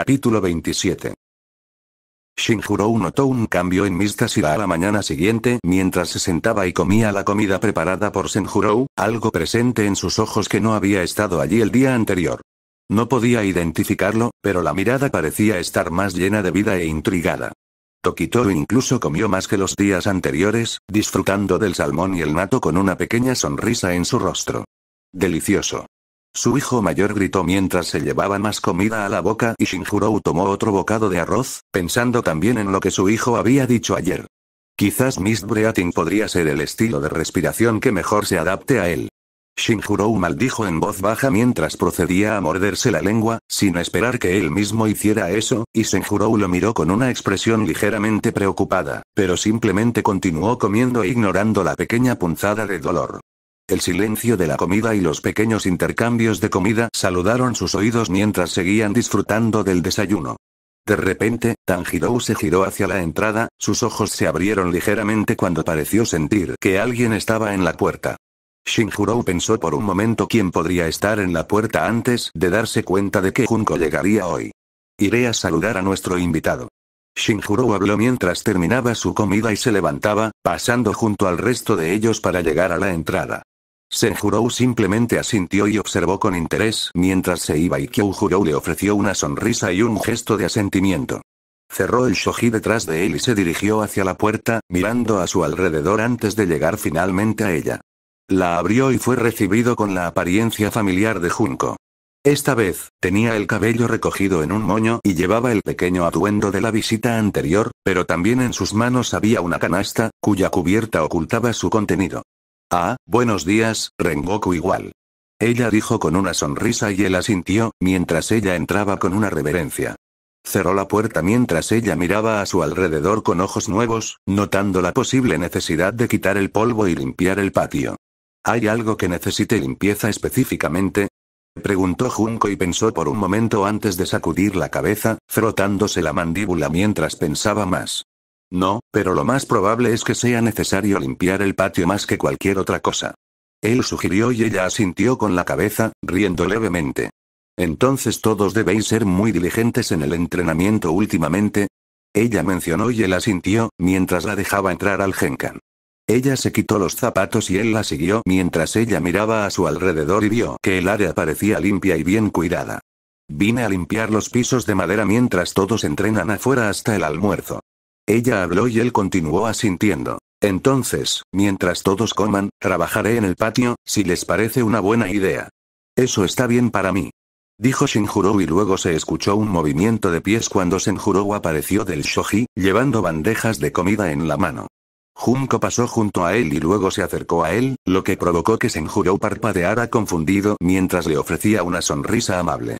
Capítulo 27. Shinjuro notó un cambio en Mista a la mañana siguiente mientras se sentaba y comía la comida preparada por Senjuro, algo presente en sus ojos que no había estado allí el día anterior. No podía identificarlo, pero la mirada parecía estar más llena de vida e intrigada. Tokitoro incluso comió más que los días anteriores, disfrutando del salmón y el nato con una pequeña sonrisa en su rostro. Delicioso. Su hijo mayor gritó mientras se llevaba más comida a la boca y Shinjurou tomó otro bocado de arroz, pensando también en lo que su hijo había dicho ayer. Quizás Miss Breathing podría ser el estilo de respiración que mejor se adapte a él. Shinjurou maldijo en voz baja mientras procedía a morderse la lengua, sin esperar que él mismo hiciera eso, y Shinjurou lo miró con una expresión ligeramente preocupada, pero simplemente continuó comiendo e ignorando la pequeña punzada de dolor. El silencio de la comida y los pequeños intercambios de comida saludaron sus oídos mientras seguían disfrutando del desayuno. De repente, Tanjiro se giró hacia la entrada, sus ojos se abrieron ligeramente cuando pareció sentir que alguien estaba en la puerta. Shinjuro pensó por un momento quién podría estar en la puerta antes de darse cuenta de que Junko llegaría hoy. Iré a saludar a nuestro invitado. Shinjuro habló mientras terminaba su comida y se levantaba, pasando junto al resto de ellos para llegar a la entrada. Senjurou simplemente asintió y observó con interés mientras se iba y Kyouhurou le ofreció una sonrisa y un gesto de asentimiento. Cerró el shoji detrás de él y se dirigió hacia la puerta, mirando a su alrededor antes de llegar finalmente a ella. La abrió y fue recibido con la apariencia familiar de Junko. Esta vez, tenía el cabello recogido en un moño y llevaba el pequeño atuendo de la visita anterior, pero también en sus manos había una canasta, cuya cubierta ocultaba su contenido. Ah, buenos días, Rengoku igual. Ella dijo con una sonrisa y él asintió, mientras ella entraba con una reverencia. Cerró la puerta mientras ella miraba a su alrededor con ojos nuevos, notando la posible necesidad de quitar el polvo y limpiar el patio. ¿Hay algo que necesite limpieza específicamente? Preguntó Junko y pensó por un momento antes de sacudir la cabeza, frotándose la mandíbula mientras pensaba más. No, pero lo más probable es que sea necesario limpiar el patio más que cualquier otra cosa. Él sugirió y ella asintió con la cabeza, riendo levemente. Entonces todos debéis ser muy diligentes en el entrenamiento últimamente. Ella mencionó y él asintió, mientras la dejaba entrar al Genkan. Ella se quitó los zapatos y él la siguió mientras ella miraba a su alrededor y vio que el área parecía limpia y bien cuidada. Vine a limpiar los pisos de madera mientras todos entrenan afuera hasta el almuerzo. Ella habló y él continuó asintiendo. Entonces, mientras todos coman, trabajaré en el patio, si les parece una buena idea. Eso está bien para mí. Dijo Shinjuro y luego se escuchó un movimiento de pies cuando Shinjuro apareció del shoji, llevando bandejas de comida en la mano. Junko pasó junto a él y luego se acercó a él, lo que provocó que Senjuro parpadeara confundido mientras le ofrecía una sonrisa amable.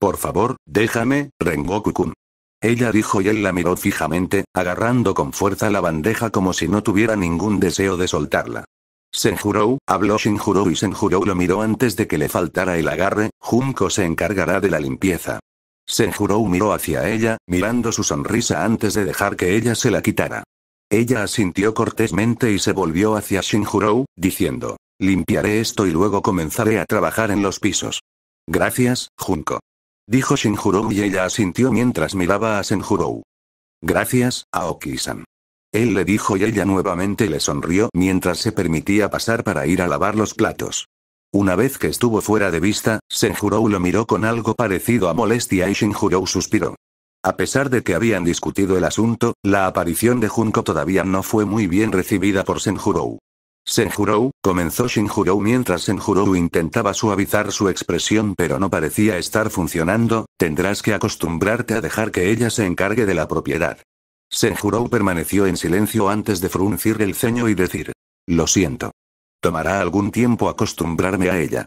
Por favor, déjame, Rengoku-kun. Ella dijo y él la miró fijamente, agarrando con fuerza la bandeja como si no tuviera ningún deseo de soltarla. Senjurou, habló Shinjurou y Senjurou lo miró antes de que le faltara el agarre, Junko se encargará de la limpieza. Senjurou miró hacia ella, mirando su sonrisa antes de dejar que ella se la quitara. Ella asintió cortésmente y se volvió hacia Shinjurou, diciendo, limpiaré esto y luego comenzaré a trabajar en los pisos. Gracias, Junko. Dijo Shinjurou y ella asintió mientras miraba a Senjurou. Gracias, Aoki-san. Él le dijo y ella nuevamente le sonrió mientras se permitía pasar para ir a lavar los platos. Una vez que estuvo fuera de vista, Senjurou lo miró con algo parecido a molestia y Shinjurou suspiró. A pesar de que habían discutido el asunto, la aparición de Junko todavía no fue muy bien recibida por Senjurou. Senjurou, comenzó Shinjurou mientras Senjurou intentaba suavizar su expresión pero no parecía estar funcionando, tendrás que acostumbrarte a dejar que ella se encargue de la propiedad. Senjurou permaneció en silencio antes de fruncir el ceño y decir. Lo siento. Tomará algún tiempo acostumbrarme a ella.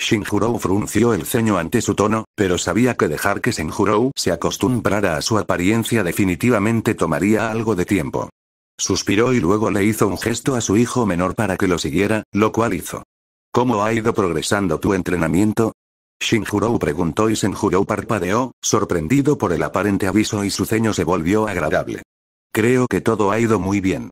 Shinjurou frunció el ceño ante su tono, pero sabía que dejar que Senjurou se acostumbrara a su apariencia definitivamente tomaría algo de tiempo. Suspiró y luego le hizo un gesto a su hijo menor para que lo siguiera, lo cual hizo. ¿Cómo ha ido progresando tu entrenamiento? Shinjurou preguntó y Senjurou parpadeó, sorprendido por el aparente aviso y su ceño se volvió agradable. Creo que todo ha ido muy bien.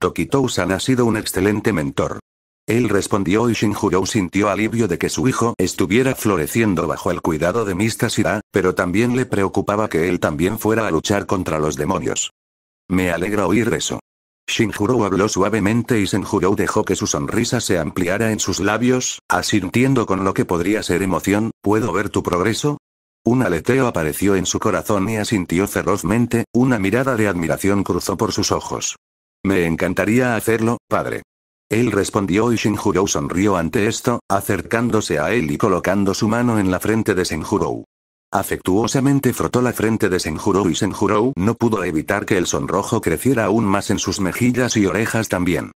Tokitou-san ha sido un excelente mentor. Él respondió y Shinjurou sintió alivio de que su hijo estuviera floreciendo bajo el cuidado de Mista Shira, pero también le preocupaba que él también fuera a luchar contra los demonios. Me alegra oír eso. Shinjuro habló suavemente y Senjuro dejó que su sonrisa se ampliara en sus labios, asintiendo con lo que podría ser emoción, ¿puedo ver tu progreso? Un aleteo apareció en su corazón y asintió ferozmente, una mirada de admiración cruzó por sus ojos. Me encantaría hacerlo, padre. Él respondió y Shinjuro sonrió ante esto, acercándose a él y colocando su mano en la frente de Senjuro. Afectuosamente frotó la frente de Senjurou y Senjurou no pudo evitar que el sonrojo creciera aún más en sus mejillas y orejas también.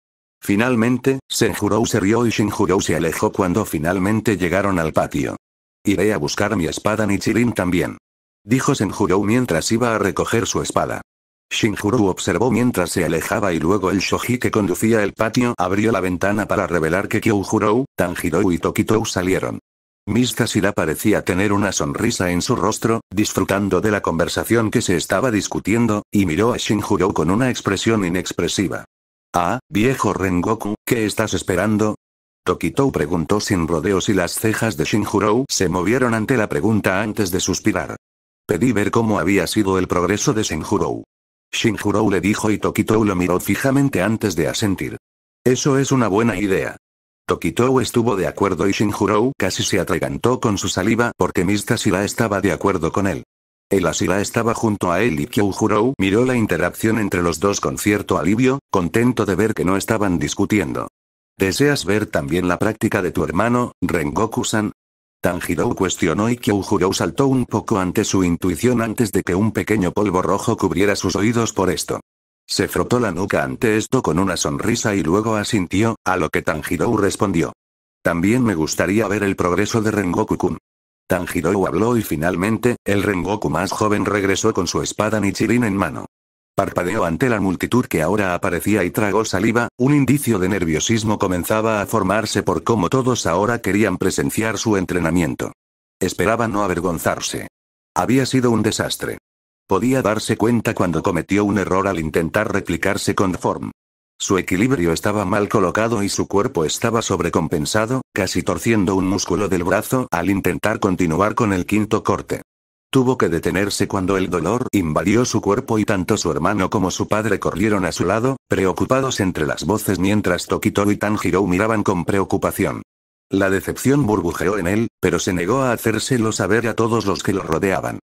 Finalmente, Senjurou se rió y Senjurou se alejó cuando finalmente llegaron al patio. Iré a buscar mi espada Nichirin también. Dijo Senjurou mientras iba a recoger su espada. Shinjuru observó mientras se alejaba y luego el shoji que conducía el patio abrió la ventana para revelar que Kyojuro, Tanjirou y Tokitou salieron. Miss parecía tener una sonrisa en su rostro, disfrutando de la conversación que se estaba discutiendo, y miró a Shinjuro con una expresión inexpresiva. Ah, viejo Rengoku, ¿qué estás esperando? Tokito preguntó sin rodeos y las cejas de Shinjuro se movieron ante la pregunta antes de suspirar. Pedí ver cómo había sido el progreso de Shinjuro. Shinjuro le dijo y Tokito lo miró fijamente antes de asentir. Eso es una buena idea. Tokitou estuvo de acuerdo y Shinjurou casi se atragantó con su saliva porque Mista estaba de acuerdo con él. El Asira estaba junto a él y Kyuhurou miró la interacción entre los dos con cierto alivio, contento de ver que no estaban discutiendo. ¿Deseas ver también la práctica de tu hermano, Rengoku-san? Tanjiro cuestionó y Kyuhurou saltó un poco ante su intuición antes de que un pequeño polvo rojo cubriera sus oídos por esto. Se frotó la nuca ante esto con una sonrisa y luego asintió, a lo que Tanjirou respondió. También me gustaría ver el progreso de Rengoku-kun. Tanjirou habló y finalmente, el Rengoku más joven regresó con su espada Nichirin en mano. Parpadeó ante la multitud que ahora aparecía y tragó saliva, un indicio de nerviosismo comenzaba a formarse por cómo todos ahora querían presenciar su entrenamiento. Esperaba no avergonzarse. Había sido un desastre. Podía darse cuenta cuando cometió un error al intentar replicarse con Form. Su equilibrio estaba mal colocado y su cuerpo estaba sobrecompensado, casi torciendo un músculo del brazo al intentar continuar con el quinto corte. Tuvo que detenerse cuando el dolor invadió su cuerpo y tanto su hermano como su padre corrieron a su lado, preocupados entre las voces mientras Tokito y Tanjiro miraban con preocupación. La decepción burbujeó en él, pero se negó a hacérselo saber a todos los que lo rodeaban.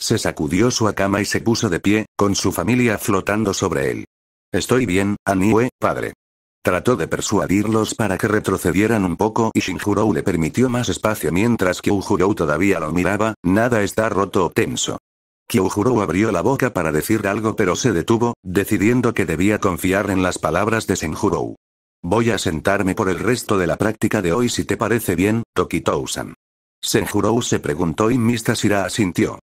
Se sacudió su cama y se puso de pie, con su familia flotando sobre él. Estoy bien, Aniwe, padre. Trató de persuadirlos para que retrocedieran un poco y Shinjurou le permitió más espacio mientras que todavía lo miraba, nada está roto o tenso. Kyojuro abrió la boca para decir algo pero se detuvo, decidiendo que debía confiar en las palabras de Senjurou. Voy a sentarme por el resto de la práctica de hoy si te parece bien, Tokitousan. Senjurou se preguntó y Mista Shira asintió.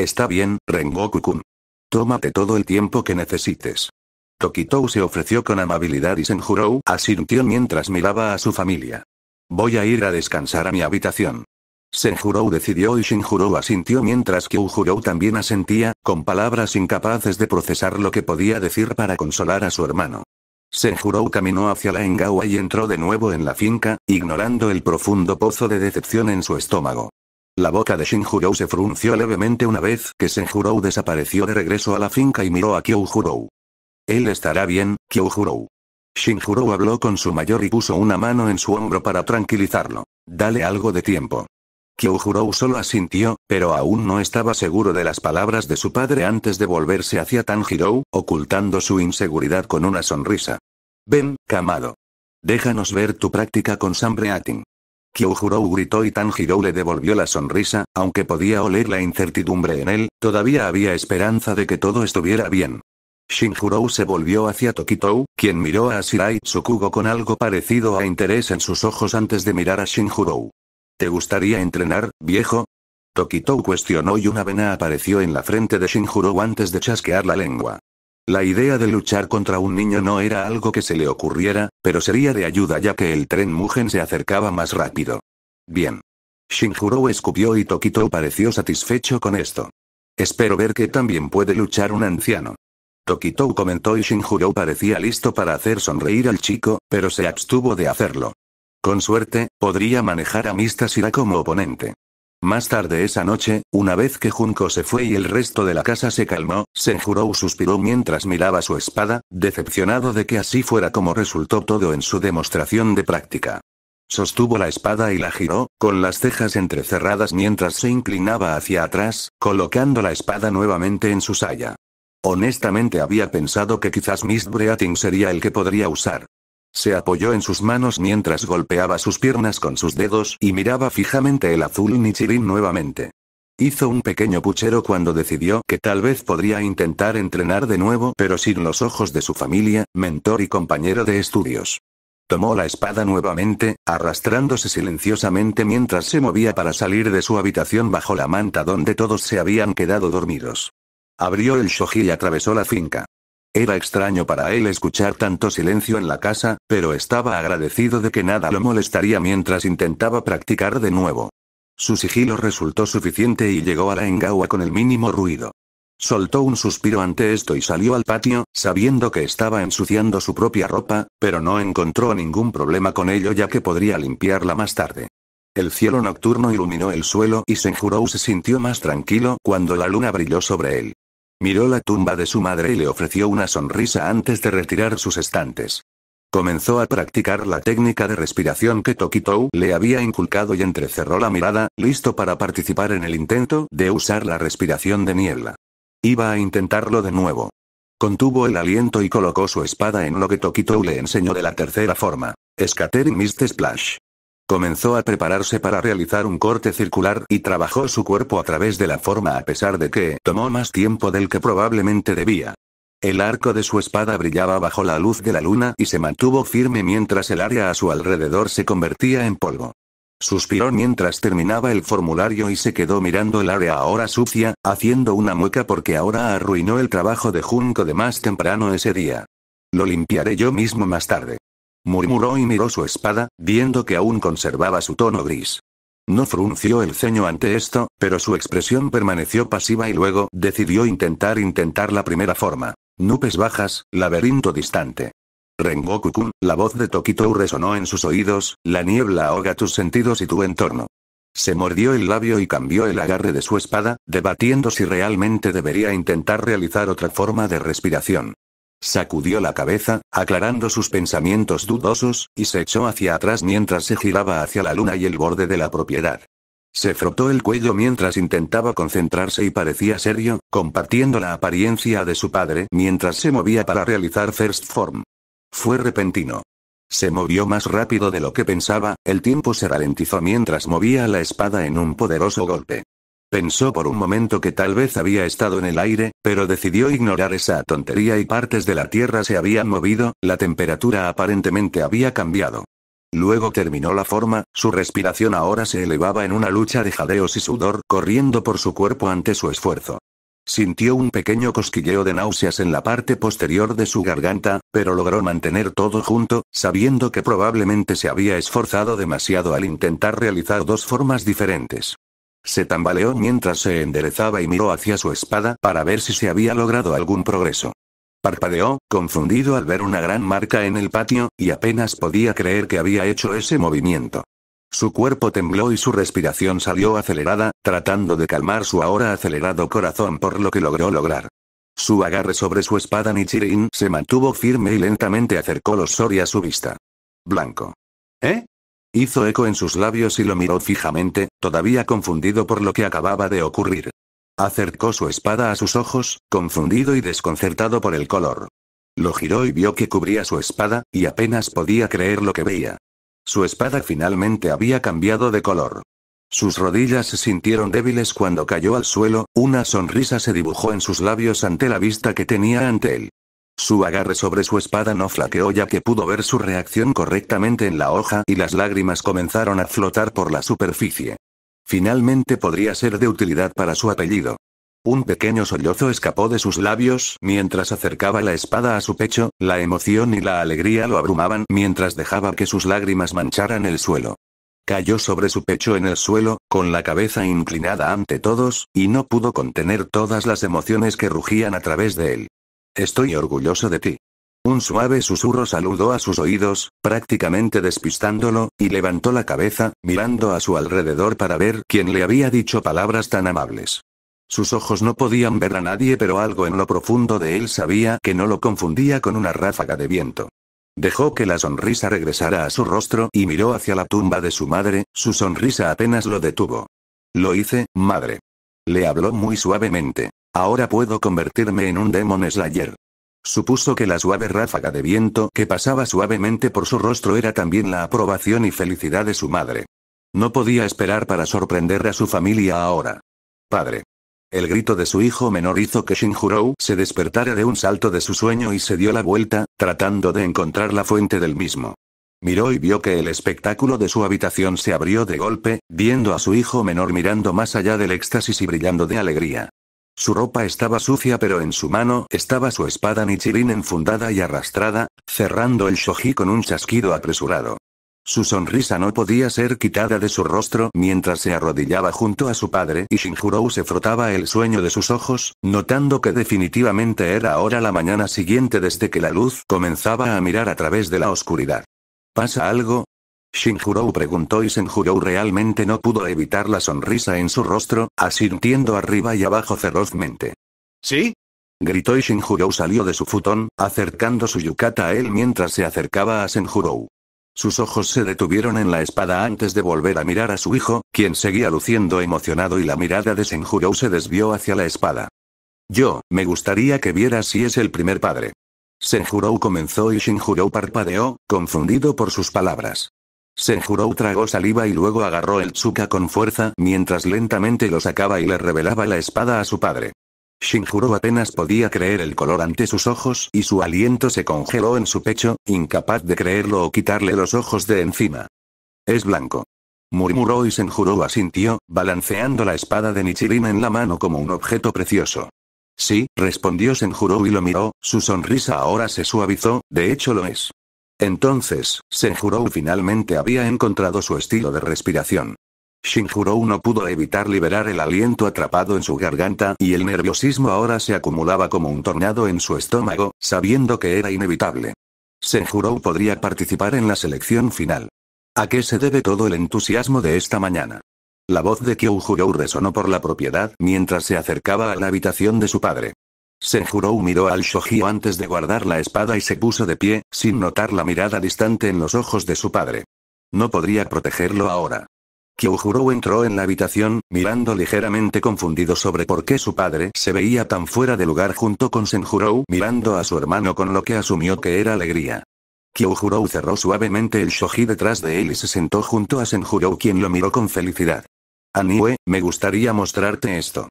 Está bien, Rengoku-kun. Tómate todo el tiempo que necesites. Tokitou se ofreció con amabilidad y Senjurou asintió mientras miraba a su familia. Voy a ir a descansar a mi habitación. Senjurou decidió y Shinjurou asintió mientras que también asentía, con palabras incapaces de procesar lo que podía decir para consolar a su hermano. Senjurou caminó hacia la engawa y entró de nuevo en la finca, ignorando el profundo pozo de decepción en su estómago. La boca de Shinjurou se frunció levemente una vez que Senjurou desapareció de regreso a la finca y miró a Kyojurou. Él estará bien, Kyojurou. Shinjurou habló con su mayor y puso una mano en su hombro para tranquilizarlo. Dale algo de tiempo. Kyojurou solo asintió, pero aún no estaba seguro de las palabras de su padre antes de volverse hacia Tanjiro, ocultando su inseguridad con una sonrisa. Ven, Kamado. Déjanos ver tu práctica con Sanbreatin. Kyojuro gritó y Tanjiro le devolvió la sonrisa, aunque podía oler la incertidumbre en él, todavía había esperanza de que todo estuviera bien. Shinjurou se volvió hacia Tokitou, quien miró a Shirai Tsukugo con algo parecido a interés en sus ojos antes de mirar a Shinjurou. ¿Te gustaría entrenar, viejo? Tokitou cuestionó y una vena apareció en la frente de Shinjurou antes de chasquear la lengua. La idea de luchar contra un niño no era algo que se le ocurriera, pero sería de ayuda ya que el tren Mugen se acercaba más rápido. Bien. Shinjuro escupió y Tokito pareció satisfecho con esto. Espero ver que también puede luchar un anciano. Tokito comentó y Shinjuro parecía listo para hacer sonreír al chico, pero se abstuvo de hacerlo. Con suerte, podría manejar a Mista Shira como oponente. Más tarde esa noche, una vez que Junko se fue y el resto de la casa se calmó, se Senjurou suspiró mientras miraba su espada, decepcionado de que así fuera como resultó todo en su demostración de práctica. Sostuvo la espada y la giró, con las cejas entrecerradas mientras se inclinaba hacia atrás, colocando la espada nuevamente en su saya. Honestamente había pensado que quizás Miss Breathing sería el que podría usar se apoyó en sus manos mientras golpeaba sus piernas con sus dedos y miraba fijamente el azul Nichirin nuevamente. Hizo un pequeño puchero cuando decidió que tal vez podría intentar entrenar de nuevo pero sin los ojos de su familia, mentor y compañero de estudios. Tomó la espada nuevamente, arrastrándose silenciosamente mientras se movía para salir de su habitación bajo la manta donde todos se habían quedado dormidos. Abrió el shoji y atravesó la finca. Era extraño para él escuchar tanto silencio en la casa, pero estaba agradecido de que nada lo molestaría mientras intentaba practicar de nuevo. Su sigilo resultó suficiente y llegó a la engawa con el mínimo ruido. Soltó un suspiro ante esto y salió al patio, sabiendo que estaba ensuciando su propia ropa, pero no encontró ningún problema con ello ya que podría limpiarla más tarde. El cielo nocturno iluminó el suelo y Senjurou se sintió más tranquilo cuando la luna brilló sobre él. Miró la tumba de su madre y le ofreció una sonrisa antes de retirar sus estantes. Comenzó a practicar la técnica de respiración que Tokitou le había inculcado y entrecerró la mirada, listo para participar en el intento de usar la respiración de niebla. Iba a intentarlo de nuevo. Contuvo el aliento y colocó su espada en lo que Tokitou le enseñó de la tercera forma. Scattering Mist Splash. Comenzó a prepararse para realizar un corte circular y trabajó su cuerpo a través de la forma a pesar de que tomó más tiempo del que probablemente debía. El arco de su espada brillaba bajo la luz de la luna y se mantuvo firme mientras el área a su alrededor se convertía en polvo. Suspiró mientras terminaba el formulario y se quedó mirando el área ahora sucia, haciendo una mueca porque ahora arruinó el trabajo de Junco de más temprano ese día. Lo limpiaré yo mismo más tarde murmuró y miró su espada, viendo que aún conservaba su tono gris. No frunció el ceño ante esto, pero su expresión permaneció pasiva y luego decidió intentar intentar la primera forma. Nupes bajas, laberinto distante. Rengoku-kun, la voz de Tokitou resonó en sus oídos, la niebla ahoga tus sentidos y tu entorno. Se mordió el labio y cambió el agarre de su espada, debatiendo si realmente debería intentar realizar otra forma de respiración. Sacudió la cabeza, aclarando sus pensamientos dudosos, y se echó hacia atrás mientras se giraba hacia la luna y el borde de la propiedad. Se frotó el cuello mientras intentaba concentrarse y parecía serio, compartiendo la apariencia de su padre mientras se movía para realizar First Form. Fue repentino. Se movió más rápido de lo que pensaba, el tiempo se ralentizó mientras movía la espada en un poderoso golpe. Pensó por un momento que tal vez había estado en el aire, pero decidió ignorar esa tontería y partes de la Tierra se habían movido, la temperatura aparentemente había cambiado. Luego terminó la forma, su respiración ahora se elevaba en una lucha de jadeos y sudor corriendo por su cuerpo ante su esfuerzo. Sintió un pequeño cosquilleo de náuseas en la parte posterior de su garganta, pero logró mantener todo junto, sabiendo que probablemente se había esforzado demasiado al intentar realizar dos formas diferentes. Se tambaleó mientras se enderezaba y miró hacia su espada para ver si se había logrado algún progreso. Parpadeó, confundido al ver una gran marca en el patio, y apenas podía creer que había hecho ese movimiento. Su cuerpo tembló y su respiración salió acelerada, tratando de calmar su ahora acelerado corazón por lo que logró lograr. Su agarre sobre su espada Nichirin se mantuvo firme y lentamente acercó los Sori a su vista. Blanco. ¿Eh? Hizo eco en sus labios y lo miró fijamente, todavía confundido por lo que acababa de ocurrir. Acercó su espada a sus ojos, confundido y desconcertado por el color. Lo giró y vio que cubría su espada, y apenas podía creer lo que veía. Su espada finalmente había cambiado de color. Sus rodillas se sintieron débiles cuando cayó al suelo, una sonrisa se dibujó en sus labios ante la vista que tenía ante él. Su agarre sobre su espada no flaqueó ya que pudo ver su reacción correctamente en la hoja y las lágrimas comenzaron a flotar por la superficie. Finalmente podría ser de utilidad para su apellido. Un pequeño sollozo escapó de sus labios mientras acercaba la espada a su pecho, la emoción y la alegría lo abrumaban mientras dejaba que sus lágrimas mancharan el suelo. Cayó sobre su pecho en el suelo, con la cabeza inclinada ante todos, y no pudo contener todas las emociones que rugían a través de él. Estoy orgulloso de ti. Un suave susurro saludó a sus oídos, prácticamente despistándolo, y levantó la cabeza, mirando a su alrededor para ver quién le había dicho palabras tan amables. Sus ojos no podían ver a nadie, pero algo en lo profundo de él sabía que no lo confundía con una ráfaga de viento. Dejó que la sonrisa regresara a su rostro y miró hacia la tumba de su madre, su sonrisa apenas lo detuvo. Lo hice, madre. Le habló muy suavemente. Ahora puedo convertirme en un Demon Slayer. Supuso que la suave ráfaga de viento que pasaba suavemente por su rostro era también la aprobación y felicidad de su madre. No podía esperar para sorprender a su familia ahora. Padre. El grito de su hijo menor hizo que Shinjurou se despertara de un salto de su sueño y se dio la vuelta, tratando de encontrar la fuente del mismo. Miró y vio que el espectáculo de su habitación se abrió de golpe, viendo a su hijo menor mirando más allá del éxtasis y brillando de alegría. Su ropa estaba sucia pero en su mano estaba su espada Nichirin enfundada y arrastrada, cerrando el shoji con un chasquido apresurado. Su sonrisa no podía ser quitada de su rostro mientras se arrodillaba junto a su padre y Shinjurou se frotaba el sueño de sus ojos, notando que definitivamente era ahora la mañana siguiente desde que la luz comenzaba a mirar a través de la oscuridad. ¿Pasa algo? Shinjurou preguntó y Senjurou realmente no pudo evitar la sonrisa en su rostro, asintiendo arriba y abajo ferozmente. ¿Sí? Gritó y Shinjurou salió de su futón, acercando su yukata a él mientras se acercaba a Senjurou. Sus ojos se detuvieron en la espada antes de volver a mirar a su hijo, quien seguía luciendo emocionado y la mirada de Senjurou se desvió hacia la espada. Yo, me gustaría que vieras si es el primer padre. Senjurou comenzó y Shinjurou parpadeó, confundido por sus palabras. Senjurou tragó saliva y luego agarró el Tsuka con fuerza mientras lentamente lo sacaba y le revelaba la espada a su padre. Shinjuro apenas podía creer el color ante sus ojos y su aliento se congeló en su pecho, incapaz de creerlo o quitarle los ojos de encima. Es blanco. Murmuró y Senjuro asintió, balanceando la espada de Nichirin en la mano como un objeto precioso. Sí, respondió Senjuro y lo miró, su sonrisa ahora se suavizó, de hecho lo es. Entonces, Senjurou finalmente había encontrado su estilo de respiración. Shinjurou no pudo evitar liberar el aliento atrapado en su garganta y el nerviosismo ahora se acumulaba como un tornado en su estómago, sabiendo que era inevitable. Senjurou podría participar en la selección final. ¿A qué se debe todo el entusiasmo de esta mañana? La voz de Kyou resonó por la propiedad mientras se acercaba a la habitación de su padre. Senjurou miró al Shoji antes de guardar la espada y se puso de pie, sin notar la mirada distante en los ojos de su padre. No podría protegerlo ahora. Kyujurou entró en la habitación, mirando ligeramente confundido sobre por qué su padre se veía tan fuera de lugar junto con Senjurou, mirando a su hermano con lo que asumió que era alegría. Kyujurou cerró suavemente el shoji detrás de él y se sentó junto a Senjurou quien lo miró con felicidad. Aniwe, me gustaría mostrarte esto.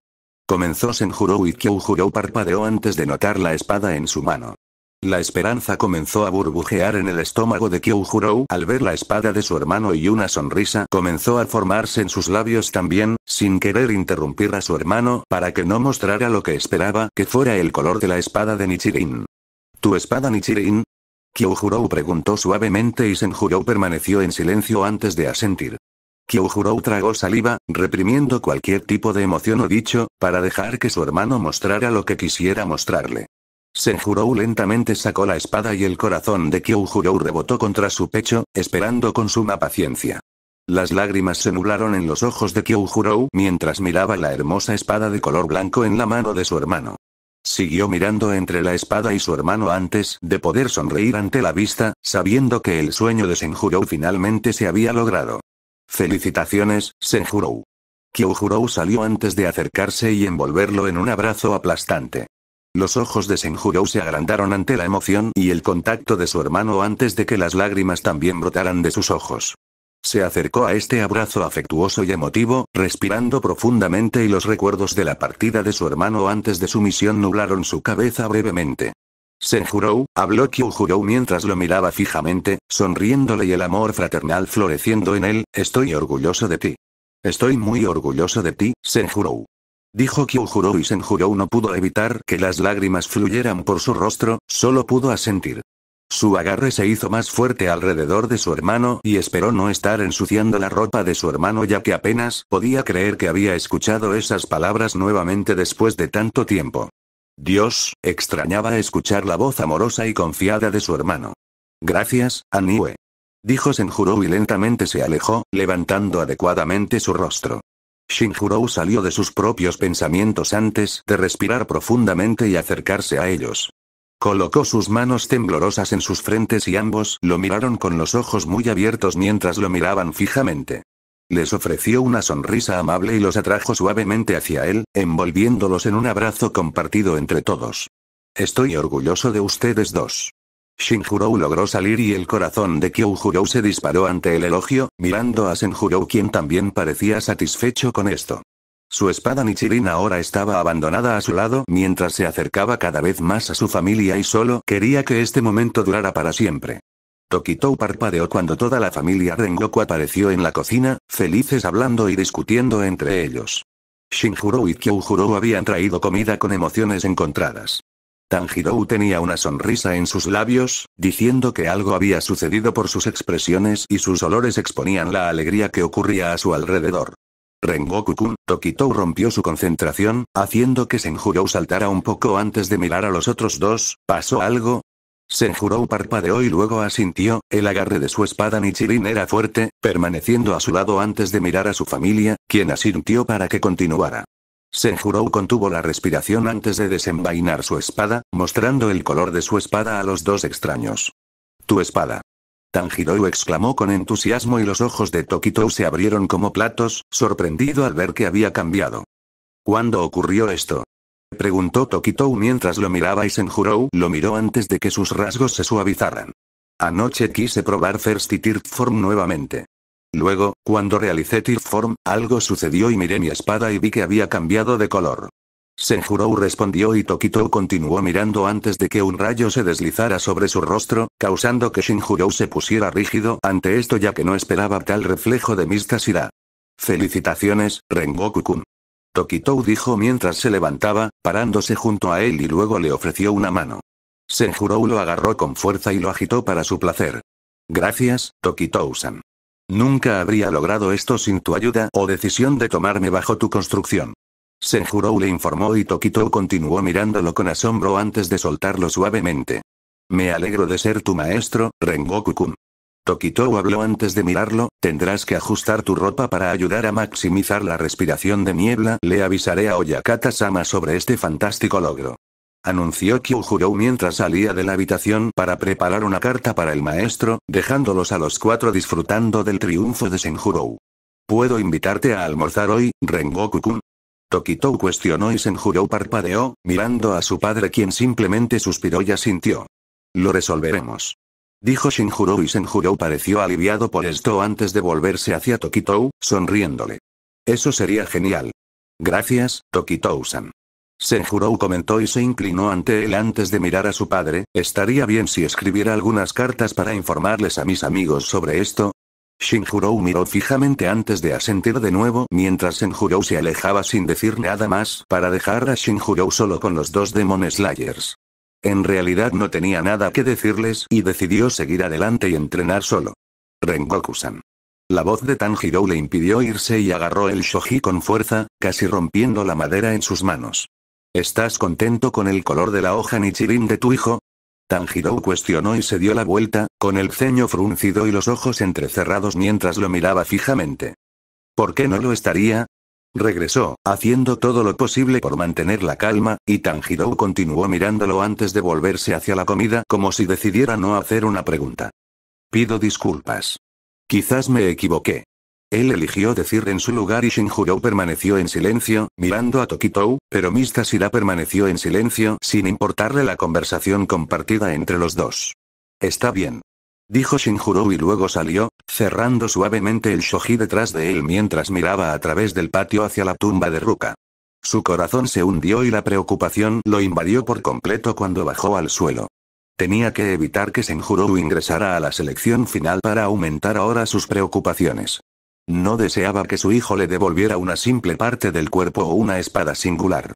Comenzó Senjurou y Kyoujurou parpadeó antes de notar la espada en su mano. La esperanza comenzó a burbujear en el estómago de Kyoujurou al ver la espada de su hermano y una sonrisa comenzó a formarse en sus labios también, sin querer interrumpir a su hermano para que no mostrara lo que esperaba que fuera el color de la espada de Nichirin. ¿Tu espada Nichirin? Kyoujurou preguntó suavemente y Senjuro permaneció en silencio antes de asentir juro tragó saliva, reprimiendo cualquier tipo de emoción o dicho, para dejar que su hermano mostrara lo que quisiera mostrarle. Senjurou lentamente sacó la espada y el corazón de Kyuhurou rebotó contra su pecho, esperando con suma paciencia. Las lágrimas se nublaron en los ojos de Kyuhurou mientras miraba la hermosa espada de color blanco en la mano de su hermano. Siguió mirando entre la espada y su hermano antes de poder sonreír ante la vista, sabiendo que el sueño de Senjuro finalmente se había logrado. Felicitaciones, Senjurou. Kyojuro salió antes de acercarse y envolverlo en un abrazo aplastante. Los ojos de Senjurou se agrandaron ante la emoción y el contacto de su hermano antes de que las lágrimas también brotaran de sus ojos. Se acercó a este abrazo afectuoso y emotivo, respirando profundamente y los recuerdos de la partida de su hermano antes de su misión nublaron su cabeza brevemente. Senjurou, habló Kyuhurou mientras lo miraba fijamente, sonriéndole y el amor fraternal floreciendo en él, estoy orgulloso de ti. Estoy muy orgulloso de ti, Senjurou. Dijo Kyuhurou y Senjurou no pudo evitar que las lágrimas fluyeran por su rostro, solo pudo asentir. Su agarre se hizo más fuerte alrededor de su hermano y esperó no estar ensuciando la ropa de su hermano ya que apenas podía creer que había escuchado esas palabras nuevamente después de tanto tiempo. Dios, extrañaba escuchar la voz amorosa y confiada de su hermano. Gracias, Aniwe. Dijo Senjurou y lentamente se alejó, levantando adecuadamente su rostro. Shinjurou salió de sus propios pensamientos antes de respirar profundamente y acercarse a ellos. Colocó sus manos temblorosas en sus frentes y ambos lo miraron con los ojos muy abiertos mientras lo miraban fijamente. Les ofreció una sonrisa amable y los atrajo suavemente hacia él, envolviéndolos en un abrazo compartido entre todos. Estoy orgulloso de ustedes dos. Shinjurou logró salir y el corazón de Kyouhurou se disparó ante el elogio, mirando a Senjurou quien también parecía satisfecho con esto. Su espada Nichirin ahora estaba abandonada a su lado mientras se acercaba cada vez más a su familia y solo quería que este momento durara para siempre. Tokitou parpadeó cuando toda la familia Rengoku apareció en la cocina, felices hablando y discutiendo entre ellos. Shinjuro y Kyojuro habían traído comida con emociones encontradas. Tanjiro tenía una sonrisa en sus labios, diciendo que algo había sucedido por sus expresiones y sus olores exponían la alegría que ocurría a su alrededor. Rengoku-kun, Tokitou rompió su concentración, haciendo que Senjuro saltara un poco antes de mirar a los otros dos, ¿pasó algo? Senjurou parpadeó y luego asintió, el agarre de su espada Nichirin era fuerte, permaneciendo a su lado antes de mirar a su familia, quien asintió para que continuara. Senjurou contuvo la respiración antes de desenvainar su espada, mostrando el color de su espada a los dos extraños. Tu espada. Tanjiro exclamó con entusiasmo y los ojos de tokito se abrieron como platos, sorprendido al ver que había cambiado. ¿Cuándo ocurrió esto? preguntó Tokitou mientras lo miraba y Senjurou lo miró antes de que sus rasgos se suavizaran. Anoche quise probar First y Form nuevamente. Luego, cuando realicé Third Form, algo sucedió y miré mi espada y vi que había cambiado de color. Senjurou respondió y Tokitou continuó mirando antes de que un rayo se deslizara sobre su rostro, causando que Senjurou se pusiera rígido ante esto ya que no esperaba tal reflejo de mis Felicitaciones, Rengoku-kun. Tokitou dijo mientras se levantaba, parándose junto a él y luego le ofreció una mano. Senjurou lo agarró con fuerza y lo agitó para su placer. Gracias, Tokitou-san. Nunca habría logrado esto sin tu ayuda o decisión de tomarme bajo tu construcción. Senjurou le informó y Tokitou continuó mirándolo con asombro antes de soltarlo suavemente. Me alegro de ser tu maestro, Rengoku-kun. Tokitou habló antes de mirarlo, tendrás que ajustar tu ropa para ayudar a maximizar la respiración de niebla. Le avisaré a Oyakata-sama sobre este fantástico logro. Anunció Kyuhurou mientras salía de la habitación para preparar una carta para el maestro, dejándolos a los cuatro disfrutando del triunfo de Senjurou. ¿Puedo invitarte a almorzar hoy, Rengoku-kun? Tokitou cuestionó y Senjurou parpadeó, mirando a su padre quien simplemente suspiró y asintió. Lo resolveremos. Dijo Shinjuro y Senjuro pareció aliviado por esto antes de volverse hacia Tokitou, sonriéndole. Eso sería genial. Gracias, Tokitou-san. Senjuro comentó y se inclinó ante él antes de mirar a su padre, estaría bien si escribiera algunas cartas para informarles a mis amigos sobre esto. Shinjuro miró fijamente antes de asentir de nuevo mientras Senjuro se alejaba sin decir nada más para dejar a Shinjuro solo con los dos Demon Slayers. En realidad no tenía nada que decirles y decidió seguir adelante y entrenar solo. Rengoku-san. La voz de Tanjiro le impidió irse y agarró el shoji con fuerza, casi rompiendo la madera en sus manos. ¿Estás contento con el color de la hoja Nichirin de tu hijo? Tanjiro cuestionó y se dio la vuelta, con el ceño fruncido y los ojos entrecerrados mientras lo miraba fijamente. ¿Por qué no lo estaría? Regresó, haciendo todo lo posible por mantener la calma, y Tanjiro continuó mirándolo antes de volverse hacia la comida como si decidiera no hacer una pregunta. Pido disculpas. Quizás me equivoqué. Él eligió decir en su lugar y Shinjuro permaneció en silencio, mirando a Tokitou, pero Mista permaneció en silencio sin importarle la conversación compartida entre los dos. Está bien dijo Shinjuro y luego salió, cerrando suavemente el shoji detrás de él mientras miraba a través del patio hacia la tumba de Ruka. Su corazón se hundió y la preocupación lo invadió por completo cuando bajó al suelo. Tenía que evitar que Senjuro ingresara a la selección final para aumentar ahora sus preocupaciones. No deseaba que su hijo le devolviera una simple parte del cuerpo o una espada singular.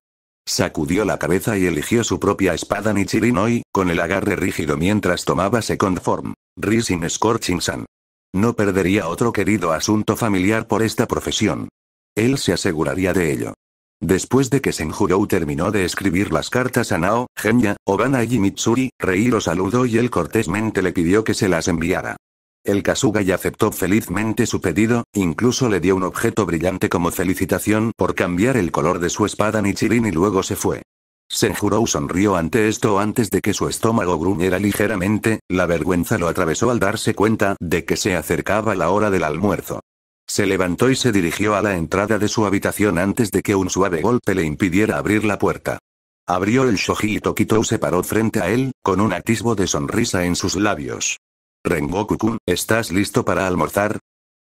Sacudió la cabeza y eligió su propia espada Nichirinoi, con el agarre rígido mientras tomaba Second Form. Rising Scorching No perdería otro querido asunto familiar por esta profesión. Él se aseguraría de ello. Después de que Senjurou terminó de escribir las cartas a Nao, Genya, Ogana y Mitsuri, Rei lo saludó y él cortésmente le pidió que se las enviara. El Kasugai aceptó felizmente su pedido, incluso le dio un objeto brillante como felicitación por cambiar el color de su espada Nichirin y luego se fue. Senjurou sonrió ante esto antes de que su estómago gruñera ligeramente, la vergüenza lo atravesó al darse cuenta de que se acercaba la hora del almuerzo. Se levantó y se dirigió a la entrada de su habitación antes de que un suave golpe le impidiera abrir la puerta. Abrió el shoji y Tokito se paró frente a él, con un atisbo de sonrisa en sus labios. rengoku ¿estás listo para almorzar?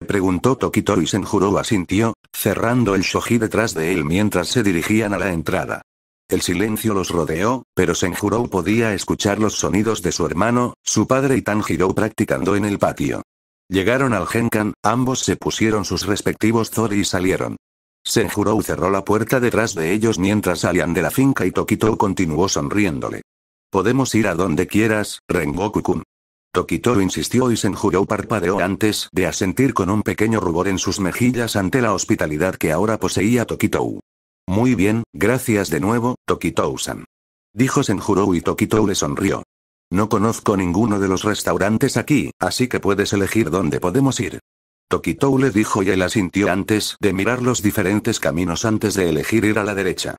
Preguntó Tokito y Senjuro asintió, cerrando el shoji detrás de él mientras se dirigían a la entrada. El silencio los rodeó, pero Senjurou podía escuchar los sonidos de su hermano, su padre y Tanjiro practicando en el patio. Llegaron al Genkan, ambos se pusieron sus respectivos Zori y salieron. Senjurou cerró la puerta detrás de ellos mientras salían de la finca y Tokito continuó sonriéndole. Podemos ir a donde quieras, Rengoku-kun. Tokito insistió y Senjurou parpadeó antes de asentir con un pequeño rubor en sus mejillas ante la hospitalidad que ahora poseía Tokito. Muy bien, gracias de nuevo, Tokitou-san. Dijo Senjuro y Tokitou le sonrió. No conozco ninguno de los restaurantes aquí, así que puedes elegir dónde podemos ir. Tokitou le dijo y él asintió antes de mirar los diferentes caminos antes de elegir ir a la derecha.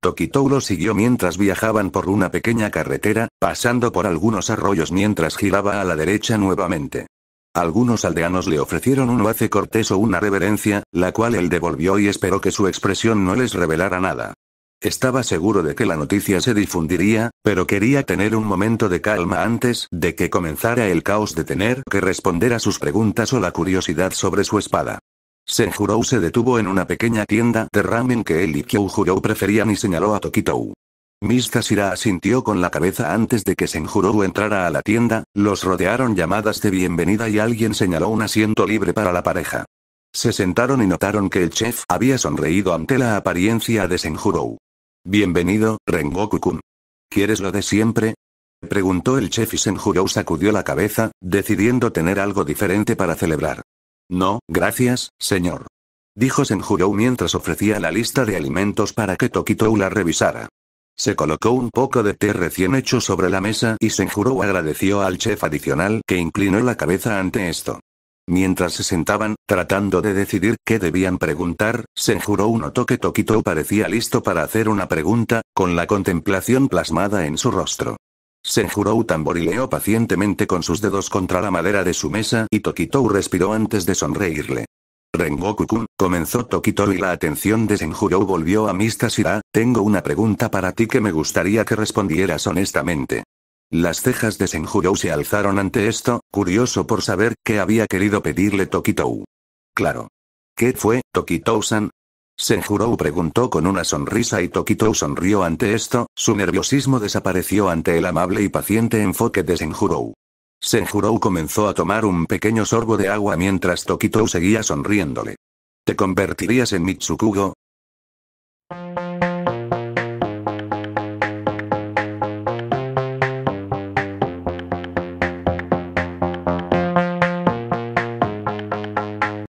Tokitou lo siguió mientras viajaban por una pequeña carretera, pasando por algunos arroyos mientras giraba a la derecha nuevamente. Algunos aldeanos le ofrecieron un oace cortés o una reverencia, la cual él devolvió y esperó que su expresión no les revelara nada. Estaba seguro de que la noticia se difundiría, pero quería tener un momento de calma antes de que comenzara el caos de tener que responder a sus preguntas o la curiosidad sobre su espada. Senjurou se detuvo en una pequeña tienda de ramen que él y Kyouhurou preferían y señaló a Tokitou. Miss asintió con la cabeza antes de que Senjuro entrara a la tienda, los rodearon llamadas de bienvenida y alguien señaló un asiento libre para la pareja. Se sentaron y notaron que el chef había sonreído ante la apariencia de Senjuro. Bienvenido, Rengoku-kun. ¿Quieres lo de siempre? Preguntó el chef y Senjuro sacudió la cabeza, decidiendo tener algo diferente para celebrar. No, gracias, señor. Dijo Senjuro mientras ofrecía la lista de alimentos para que Tokitou la revisara. Se colocó un poco de té recién hecho sobre la mesa y Senjuro agradeció al chef adicional que inclinó la cabeza ante esto. Mientras se sentaban, tratando de decidir qué debían preguntar, Senjuro notó que Tokitou parecía listo para hacer una pregunta, con la contemplación plasmada en su rostro. Senjuro tamborileó pacientemente con sus dedos contra la madera de su mesa y Tokitou respiró antes de sonreírle. Rengoku-kun, comenzó Tokito y la atención de Senjuro volvió a Mista tengo una pregunta para ti que me gustaría que respondieras honestamente. Las cejas de Senjuro se alzaron ante esto, curioso por saber qué había querido pedirle Tokitou. Claro. ¿Qué fue, Tokitou-san? Senjuro preguntó con una sonrisa y Tokitou sonrió ante esto, su nerviosismo desapareció ante el amable y paciente enfoque de Senjuro. Senjurou comenzó a tomar un pequeño sorbo de agua mientras Tokito seguía sonriéndole. Te convertirías en Mitsukugo,